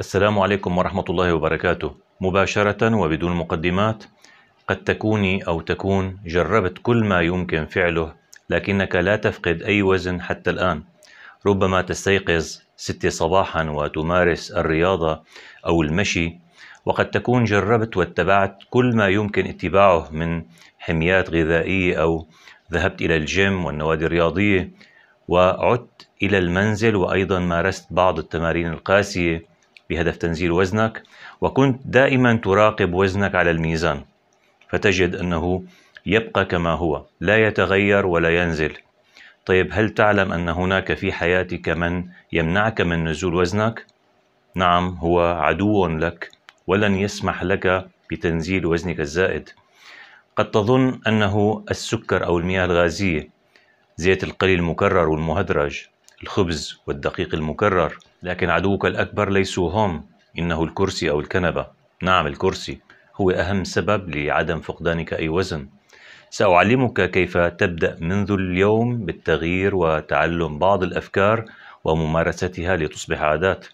السلام عليكم ورحمة الله وبركاته مباشرة وبدون مقدمات قد تكوني أو تكون جربت كل ما يمكن فعله لكنك لا تفقد أي وزن حتى الآن ربما تستيقظ ست صباحا وتمارس الرياضة أو المشي وقد تكون جربت واتبعت كل ما يمكن اتباعه من حميات غذائية أو ذهبت إلى الجيم والنوادي الرياضية وعدت إلى المنزل وأيضا مارست بعض التمارين القاسية بهدف تنزيل وزنك وكنت دائما تراقب وزنك على الميزان فتجد أنه يبقى كما هو لا يتغير ولا ينزل طيب هل تعلم أن هناك في حياتك من يمنعك من نزول وزنك؟ نعم هو عدو لك ولن يسمح لك بتنزيل وزنك الزائد قد تظن أنه السكر أو المياه الغازية زيت القلي المكرر والمهدرج الخبز والدقيق المكرر لكن عدوك الأكبر ليسوا هم إنه الكرسي أو الكنبة نعم الكرسي هو أهم سبب لعدم فقدانك أي وزن سأعلمك كيف تبدأ منذ اليوم بالتغيير وتعلم بعض الأفكار وممارستها لتصبح عادات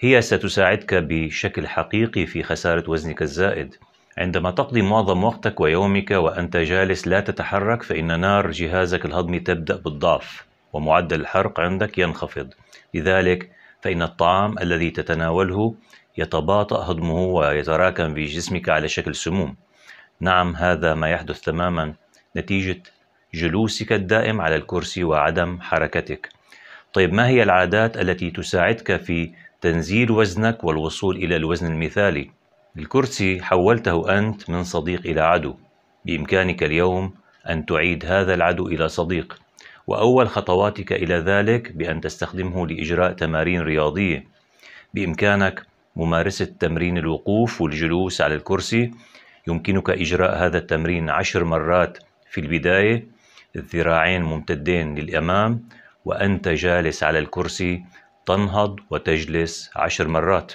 هي ستساعدك بشكل حقيقي في خسارة وزنك الزائد عندما تقضي معظم وقتك ويومك وأنت جالس لا تتحرك فإن نار جهازك الهضمي تبدأ بالضعف ومعدل الحرق عندك ينخفض لذلك فإن الطعام الذي تتناوله يتباطأ هضمه ويتراكم في جسمك على شكل سموم نعم هذا ما يحدث تماما نتيجة جلوسك الدائم على الكرسي وعدم حركتك طيب ما هي العادات التي تساعدك في تنزيل وزنك والوصول إلى الوزن المثالي؟ الكرسي حولته أنت من صديق إلى عدو بإمكانك اليوم أن تعيد هذا العدو إلى صديق وأول خطواتك إلى ذلك بأن تستخدمه لإجراء تمارين رياضية بإمكانك ممارسة تمرين الوقوف والجلوس على الكرسي يمكنك إجراء هذا التمرين عشر مرات في البداية الذراعين ممتدين للأمام وأنت جالس على الكرسي تنهض وتجلس عشر مرات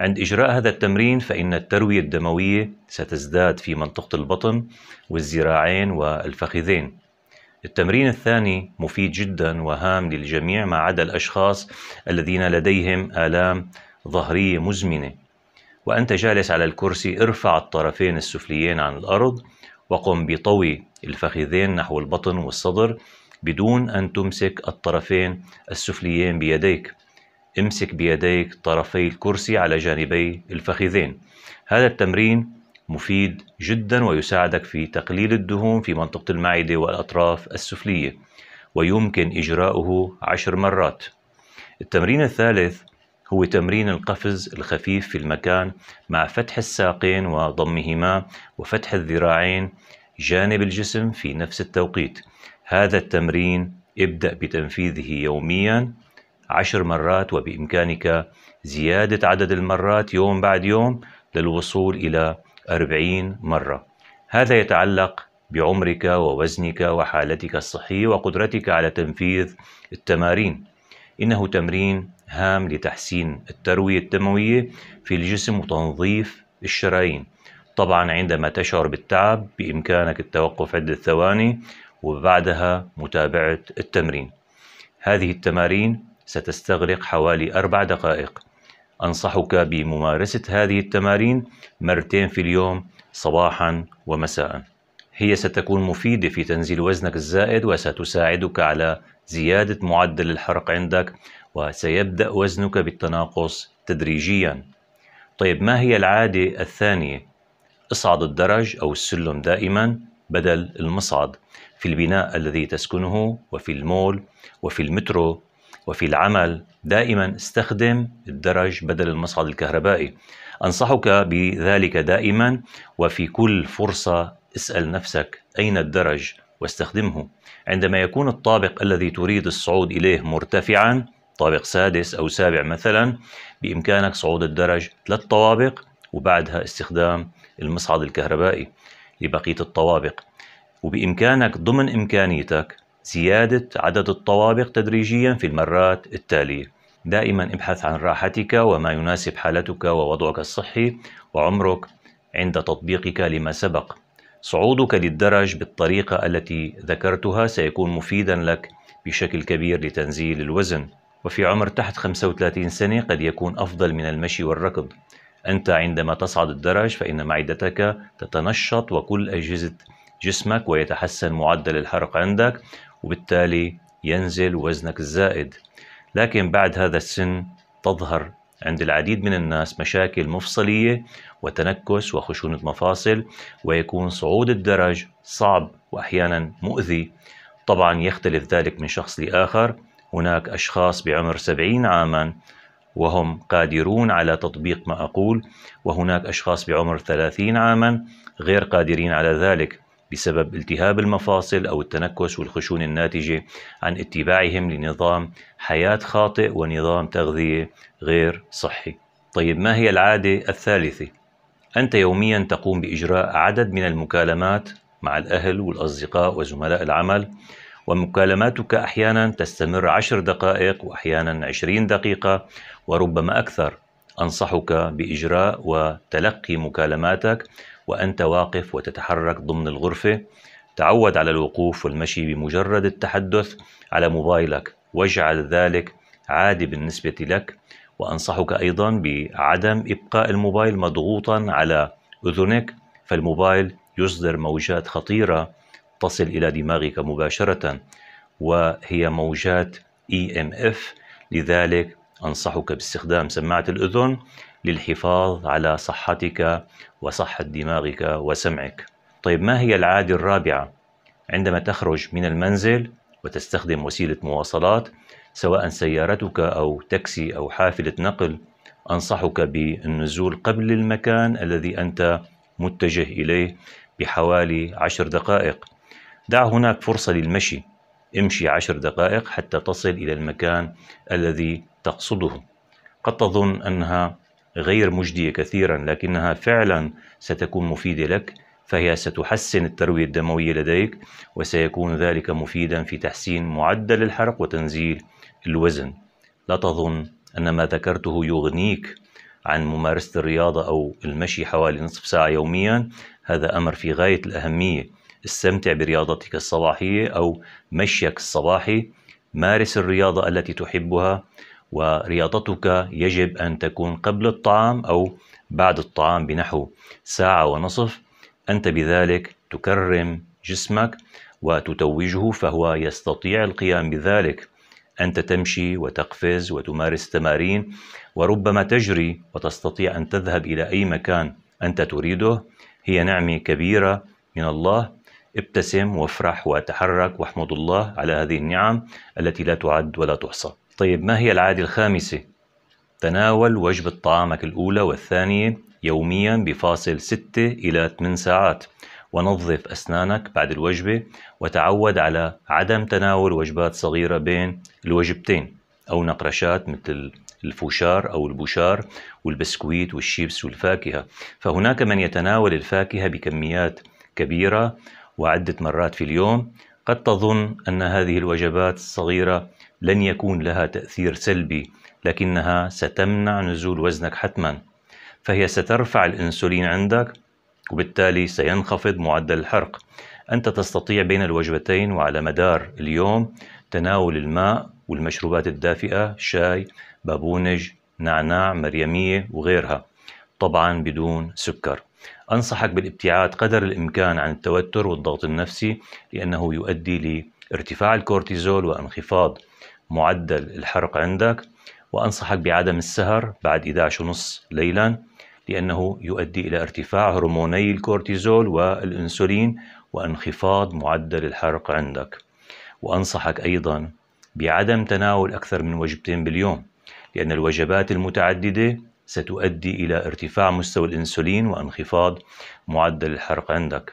عند إجراء هذا التمرين فإن التروية الدموية ستزداد في منطقة البطن والذراعين والفخذين التمرين الثاني مفيد جدا وهام للجميع ما عدا الأشخاص الذين لديهم آلام ظهرية مزمنة وأنت جالس على الكرسي ارفع الطرفين السفليين عن الأرض وقم بطوي الفخذين نحو البطن والصدر بدون أن تمسك الطرفين السفليين بيديك امسك بيديك طرفي الكرسي على جانبي الفخذين هذا التمرين مفيد جدا ويساعدك في تقليل الدهون في منطقة المعدة والأطراف السفلية ويمكن إجراؤه عشر مرات التمرين الثالث هو تمرين القفز الخفيف في المكان مع فتح الساقين وضمهما وفتح الذراعين جانب الجسم في نفس التوقيت هذا التمرين ابدأ بتنفيذه يوميا عشر مرات وبإمكانك زيادة عدد المرات يوم بعد يوم للوصول إلى 40 مرة هذا يتعلق بعمرك ووزنك وحالتك الصحية وقدرتك على تنفيذ التمارين إنه تمرين هام لتحسين التروية الدموية في الجسم وتنظيف الشرايين طبعا عندما تشعر بالتعب بإمكانك التوقف عدة ثواني وبعدها متابعة التمرين هذه التمارين ستستغرق حوالي أربع دقائق أنصحك بممارسة هذه التمارين مرتين في اليوم صباحا ومساء هي ستكون مفيدة في تنزيل وزنك الزائد وستساعدك على زيادة معدل الحرق عندك وسيبدأ وزنك بالتناقص تدريجيا طيب ما هي العادة الثانية؟ اصعد الدرج أو السلم دائما بدل المصعد في البناء الذي تسكنه وفي المول وفي المترو وفي العمل دائما استخدم الدرج بدل المصعد الكهربائي أنصحك بذلك دائما وفي كل فرصة اسأل نفسك أين الدرج واستخدمه عندما يكون الطابق الذي تريد الصعود إليه مرتفعا طابق سادس أو سابع مثلا بإمكانك صعود الدرج ثلاث طوابق وبعدها استخدام المصعد الكهربائي لبقية الطوابق وبإمكانك ضمن إمكانيتك زيادة عدد الطوابق تدريجيا في المرات التالية دائما ابحث عن راحتك وما يناسب حالتك ووضعك الصحي وعمرك عند تطبيقك لما سبق صعودك للدرج بالطريقة التي ذكرتها سيكون مفيدا لك بشكل كبير لتنزيل الوزن وفي عمر تحت 35 سنة قد يكون أفضل من المشي والركض أنت عندما تصعد الدرج فإن معدتك تتنشط وكل أجهزة جسمك ويتحسن معدل الحرق عندك وبالتالي ينزل وزنك الزائد لكن بعد هذا السن تظهر عند العديد من الناس مشاكل مفصلية وتنكس وخشونة مفاصل ويكون صعود الدرج صعب وأحيانا مؤذي طبعا يختلف ذلك من شخص لآخر هناك أشخاص بعمر 70 عاما وهم قادرون على تطبيق ما أقول وهناك أشخاص بعمر 30 عاما غير قادرين على ذلك بسبب التهاب المفاصل أو التنكس والخشونة الناتجة عن اتباعهم لنظام حياة خاطئ ونظام تغذية غير صحي. طيب ما هي العادة الثالثة؟ أنت يوميا تقوم بإجراء عدد من المكالمات مع الأهل والأصدقاء وزملاء العمل ومكالماتك أحيانا تستمر عشر دقائق وأحيانا عشرين دقيقة وربما أكثر أنصحك بإجراء وتلقي مكالماتك وأنت واقف وتتحرك ضمن الغرفة تعود على الوقوف والمشي بمجرد التحدث على موبايلك واجعل ذلك عادي بالنسبة لك وأنصحك أيضا بعدم إبقاء الموبايل مضغوطا على أذنك فالموبايل يصدر موجات خطيرة تصل إلى دماغك مباشرة وهي موجات EMF لذلك أنصحك باستخدام سماعة الأذن للحفاظ على صحتك وصحة دماغك وسمعك. طيب ما هي العادة الرابعة؟ عندما تخرج من المنزل وتستخدم وسيلة مواصلات سواء سيارتك أو تاكسي أو حافلة نقل أنصحك بالنزول قبل المكان الذي أنت متجه إليه بحوالي عشر دقائق دع هناك فرصة للمشي امشي عشر دقائق حتى تصل إلى المكان الذي تقصده قد تظن أنها غير مجدية كثيرا لكنها فعلا ستكون مفيدة لك فهي ستحسن التروية الدموية لديك وسيكون ذلك مفيدا في تحسين معدل الحرق وتنزيل الوزن لا تظن أن ما ذكرته يغنيك عن ممارسة الرياضة أو المشي حوالي نصف ساعة يوميا هذا أمر في غاية الأهمية استمتع برياضتك الصباحية أو مشيك الصباحي مارس الرياضة التي تحبها ورياضتك يجب أن تكون قبل الطعام أو بعد الطعام بنحو ساعة ونصف أنت بذلك تكرم جسمك وتتوجه فهو يستطيع القيام بذلك أنت تمشي وتقفز وتمارس تمارين وربما تجري وتستطيع أن تذهب إلى أي مكان أنت تريده هي نعمة كبيرة من الله ابتسم وافرح وتحرك واحمد الله على هذه النعم التي لا تعد ولا تحصى طيب ما هي العادة الخامسة؟ تناول وجبة طعامك الأولى والثانية يوميا بفاصل 6 إلى 8 ساعات ونظف أسنانك بعد الوجبة وتعود على عدم تناول وجبات صغيرة بين الوجبتين أو نقرشات مثل الفوشار أو البوشار والبسكويت والشيبس والفاكهة فهناك من يتناول الفاكهة بكميات كبيرة وعدة مرات في اليوم قد تظن أن هذه الوجبات الصغيرة لن يكون لها تأثير سلبي لكنها ستمنع نزول وزنك حتما فهي سترفع الأنسولين عندك وبالتالي سينخفض معدل الحرق أنت تستطيع بين الوجبتين وعلى مدار اليوم تناول الماء والمشروبات الدافئة شاي بابونج نعناع مريمية وغيرها طبعا بدون سكر أنصحك بالابتعاد قدر الإمكان عن التوتر والضغط النفسي لأنه يؤدي لارتفاع الكورتيزول وانخفاض معدل الحرق عندك وأنصحك بعدم السهر بعد 11:30 ليلا لأنه يؤدي إلى ارتفاع هرموني الكورتيزول والإنسولين وانخفاض معدل الحرق عندك وأنصحك أيضا بعدم تناول أكثر من وجبتين باليوم لأن الوجبات المتعددة ستؤدي إلى ارتفاع مستوى الإنسولين وانخفاض معدل الحرق عندك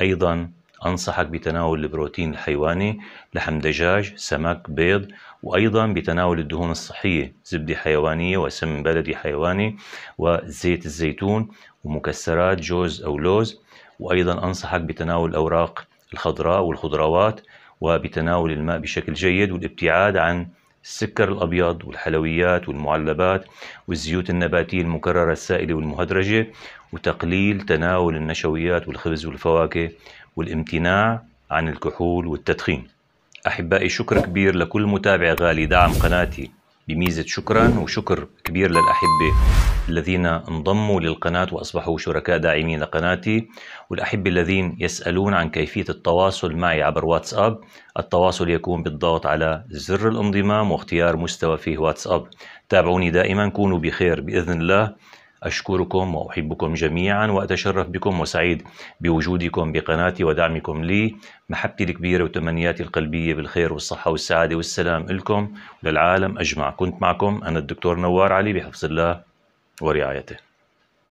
أيضا أنصحك بتناول البروتين الحيواني لحم دجاج سمك بيض وأيضا بتناول الدهون الصحية زبدة حيوانية وسمن بلدي حيواني وزيت الزيتون ومكسرات جوز أو لوز وأيضا أنصحك بتناول الأوراق الخضراء والخضروات وبتناول الماء بشكل جيد والابتعاد عن السكر الأبيض والحلويات والمعلبات والزيوت النباتية المكررة السائلة والمهدرجة وتقليل تناول النشويات والخبز والفواكه والامتناع عن الكحول والتدخين أحبائي شكر كبير لكل متابع غالي دعم قناتي بميزة شكرا وشكر كبير للأحبة الذين انضموا للقناة وأصبحوا شركاء داعمين لقناتي والأحبة الذين يسألون عن كيفية التواصل معي عبر واتساب التواصل يكون بالضغط على زر الانضمام واختيار مستوى فيه واتساب تابعوني دائما كونوا بخير بإذن الله أشكركم وأحبكم جميعا وأتشرف بكم وسعيد بوجودكم بقناتي ودعمكم لي محبتي الكبيرة وتمنياتي القلبية بالخير والصحة والسعادة والسلام لكم وللعالم أجمع كنت معكم أنا الدكتور نوار علي بحفظ الله ورعايته